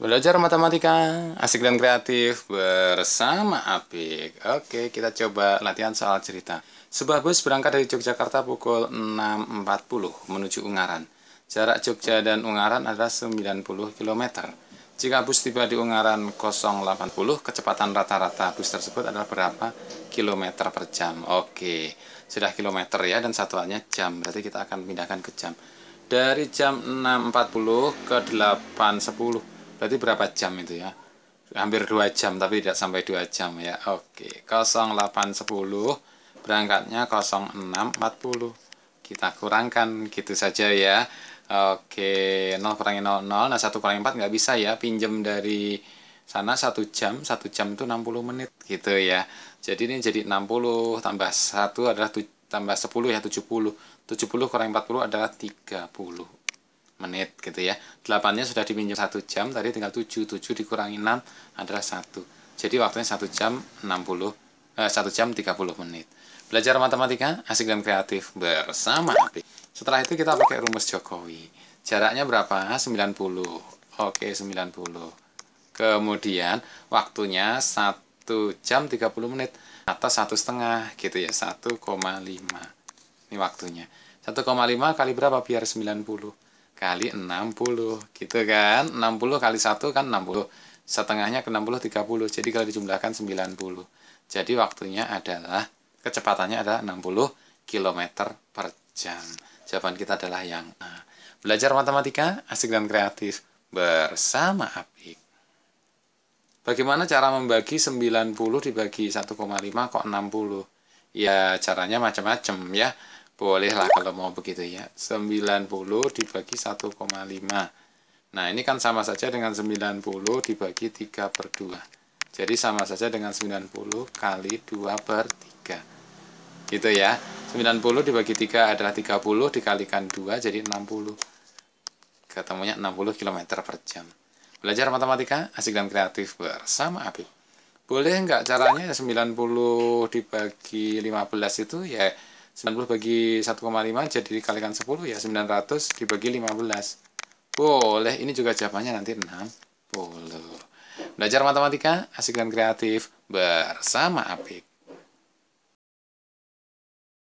Belajar matematika asik dan kreatif bersama Apik. Oke, kita coba latihan soal cerita. Sebuah bus berangkat dari Yogyakarta pukul 6.40 menuju Ungaran. Jarak Jogja dan Ungaran adalah 90 km. Jika bus tiba di Ungaran 080, kecepatan rata-rata bus tersebut adalah berapa kilometer per jam? Oke, sudah kilometer ya dan satuannya jam. Berarti kita akan pindahkan ke jam. Dari jam 6.40 ke 8.10 berarti berapa jam itu ya hampir dua jam tapi tidak sampai dua jam ya oke 0810 berangkatnya 0640 kita kurangkan gitu saja ya oke 0 kurangi 00 nah 1 kurangi 4 nggak bisa ya pinjam dari sana satu jam satu jam itu 60 menit gitu ya jadi ini jadi 60 tambah 1 adalah tambah 10 ya 70 70 kurang 40 adalah 30 menit gitu ya 8 nya sudah dipinjam 1 jam tadi tinggal 7 7 dikurangi 6 adalah 1 jadi waktunya 1 jam 60 eh, 1 jam 30 menit belajar matematika asik dan kreatif bersama Apri setelah itu kita pakai rumus Jokowi jaraknya berapa? 90 oke 90 kemudian waktunya 1 jam 30 menit atau satu setengah gitu ya 1,5 ini waktunya 1,5 kali berapa biar 90 kali 60 gitu kan 60 kali 1 kan 60 setengahnya ke 60 30 jadi kalau dijumlahkan 90 jadi waktunya adalah kecepatannya adalah 60 km per jam jawaban kita adalah yang A belajar matematika asik dan kreatif bersama Apik bagaimana cara membagi 90 dibagi 1,5 kok 60 ya caranya macam-macam ya Bolehlah kalau mau begitu ya. 90 dibagi 1,5. Nah, ini kan sama saja dengan 90 dibagi 3 per 2. Jadi sama saja dengan 90 kali 2 per 3. Gitu ya. 90 dibagi 3 adalah 30 dikalikan 2 jadi 60. Ketemunya 60 km per jam. Belajar matematika asik dan kreatif bersama Abi. Boleh nggak caranya 90 dibagi 15 itu ya 90 bagi 1,5 jadi dikalikan 10 ya 900 dibagi 15 boleh ini juga jawabannya nanti 60 belajar matematika asik dan kreatif bersama Apik